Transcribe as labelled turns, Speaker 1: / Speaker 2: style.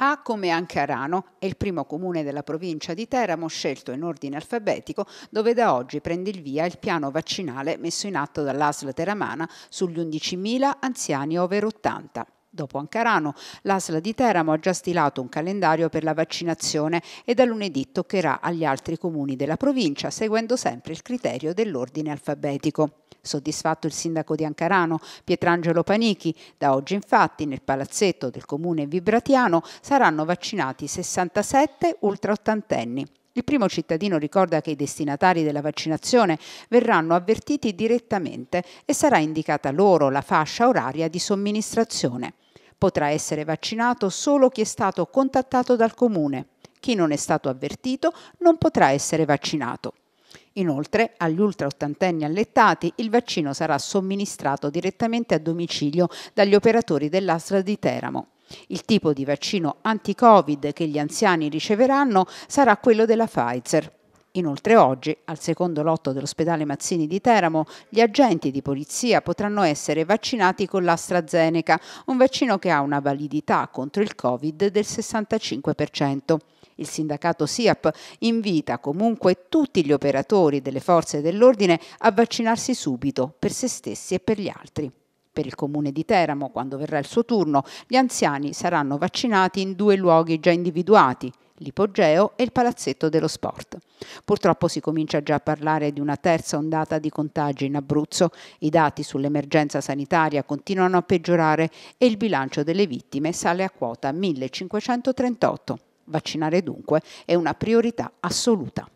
Speaker 1: A come Ancarano è il primo comune della provincia di Teramo scelto in ordine alfabetico dove da oggi prende il via il piano vaccinale messo in atto dall'ASL Teramana sugli 11.000 anziani over 80. Dopo Ancarano, l'Asla di Teramo ha già stilato un calendario per la vaccinazione e da lunedì toccherà agli altri comuni della provincia, seguendo sempre il criterio dell'ordine alfabetico. Soddisfatto il sindaco di Ancarano, Pietrangelo Panichi, da oggi infatti nel palazzetto del comune vibratiano saranno vaccinati 67 ultraottantenni. Il primo cittadino ricorda che i destinatari della vaccinazione verranno avvertiti direttamente e sarà indicata loro la fascia oraria di somministrazione. Potrà essere vaccinato solo chi è stato contattato dal comune. Chi non è stato avvertito non potrà essere vaccinato. Inoltre, agli ultra ottantenni allettati il vaccino sarà somministrato direttamente a domicilio dagli operatori dell'Astra di Teramo. Il tipo di vaccino anti-Covid che gli anziani riceveranno sarà quello della Pfizer. Inoltre oggi, al secondo lotto dell'ospedale Mazzini di Teramo, gli agenti di polizia potranno essere vaccinati con l'AstraZeneca, un vaccino che ha una validità contro il Covid del 65%. Il sindacato SIAP invita comunque tutti gli operatori delle forze dell'ordine a vaccinarsi subito per se stessi e per gli altri. Per il comune di Teramo, quando verrà il suo turno, gli anziani saranno vaccinati in due luoghi già individuati, l'ipogeo e il palazzetto dello sport. Purtroppo si comincia già a parlare di una terza ondata di contagi in Abruzzo, i dati sull'emergenza sanitaria continuano a peggiorare e il bilancio delle vittime sale a quota 1538. Vaccinare dunque è una priorità assoluta.